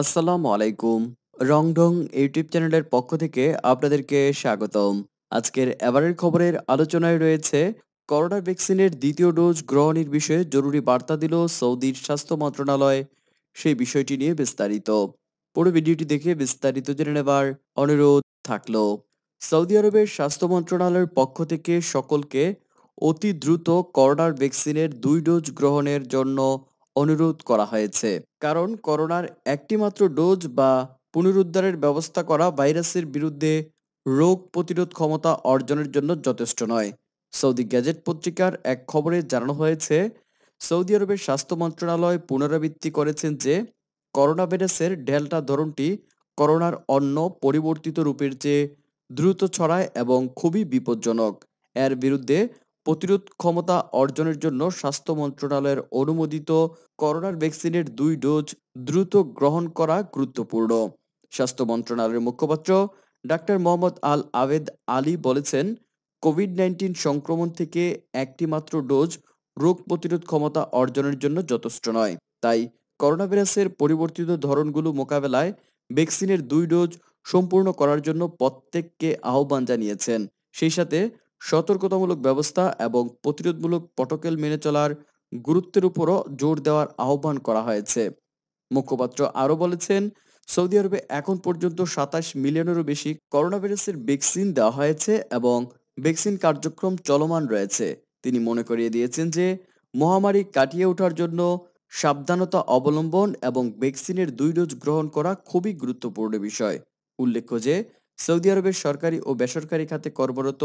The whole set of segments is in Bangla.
আসসালামু আলাইকুম রংডং ইউটিউব চ্যানেলের পক্ষ থেকে আপনাদেরকে স্বাগতম আজকের এবারের খবরের আলোচনায় রয়েছে করোনা ভ্যাকসিনের দ্বিতীয় ডোজ গ্রহণের বিষয়ে জরুরি বার্তা দিল সৌদির স্বাস্থ্য মন্ত্রণালয় সেই বিষয়টি নিয়ে বিস্তারিত পুরো ভিডিওটি দেখে বিস্তারিত জেনে নেবার অনুরোধ থাকল সৌদি আরবের স্বাস্থ্য মন্ত্রণালয়ের পক্ষ থেকে সকলকে অতি দ্রুত করোনার ভ্যাকসিনের দুই ডোজ গ্রহণের জন্য অনুরোধ করা হয়েছে কারণ করোনার একটিমাত্র ডোজ বা পুনরুদ্ধারের ব্যবস্থা করা ভাইরাসের বিরুদ্ধে রোগ প্রতিরোধ ক্ষমতা অর্জনের জন্য যথেষ্ট নয় সৌদি গ্যাজেট পত্রিকার এক খবরে জানানো হয়েছে সৌদি আরবের স্বাস্থ্য মন্ত্রণালয় পুনরাবৃত্তি করেছেন যে করোনা ভাইরাসের ডেল্টা ধরনটি করোনার অন্য পরিবর্তিত রূপের চেয়ে দ্রুত ছড়ায় এবং খুবই বিপজ্জনক এর বিরুদ্ধে প্রতিরোধ ক্ষমতা অর্জনের জন্য স্বাস্থ্য মন্ত্রণালয়ের অনুমোদিত করোনার ভ্যাকসিনের দুই ডোজ দ্রুত গ্রহণ করা গুরুত্বপূর্ণ স্বাস্থ্য মন্ত্রণালয়ের মুখপাত্র ডাক্তার মোহাম্মদ আল আবেদ আলী বলেছেন কোভিড নাইন্টিন সংক্রমণ থেকে একটি মাত্র ডোজ রোগ প্রতিরোধ ক্ষমতা অর্জনের জন্য যথেষ্ট নয় তাই করোনাভাইরাসের পরিবর্তিত ধরনগুলো মোকাবেলায় ভ্যাকসিনের দুই ডোজ সম্পূর্ণ করার জন্য প্রত্যেককে আহ্বান জানিয়েছেন সেই সাথে সতর্কতামূলক ব্যবস্থা এবং প্রতিরোধমূলক পটকেল মেনে চলার গুরুত্বের উপরও জোর দেওয়ার আহ্বান করা হয়েছে মুখপাত্র আরও বলেছেন সৌদি আরবে এখন পর্যন্ত সাতাশ মিলিয়নেরও বেশি করোনাভাইরাসের ভ্যাকসিন দেওয়া হয়েছে এবং ভ্যাকসিন কার্যক্রম চলমান রয়েছে তিনি মনে করিয়ে দিয়েছেন যে মহামারী কাটিয়ে ওঠার জন্য সাবধানতা অবলম্বন এবং ভ্যাকসিনের দুই ডোজ গ্রহণ করা খুবই গুরুত্বপূর্ণ বিষয় উল্লেখ্য যে সৌদি আরবের সরকারি ও বেসরকারি খাতে কর্মরত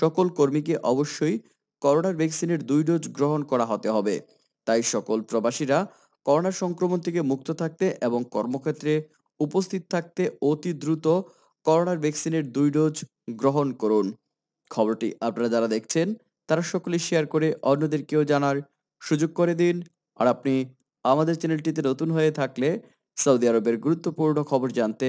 সকল কর্মীকে অবশ্যই করোনার ভ্যাকসিনের দুই ডোজ গ্রহণ করা হতে হবে তাই সকল প্রবাসীরা করোনা সংক্রমণ থেকে মুক্ত থাকতে এবং কর্মক্ষেত্রে উপস্থিত থাকতে অতি দ্রুত করোনার ভ্যাকসিনের দুই ডোজ গ্রহণ করুন খবরটি আপনারা যারা দেখছেন তারা সকলে শেয়ার করে অন্যদেরকেও জানার সুযোগ করে দিন আর আপনি আমাদের চ্যানেলটিতে নতুন হয়ে থাকলে সৌদি আরবের গুরুত্বপূর্ণ খবর জানতে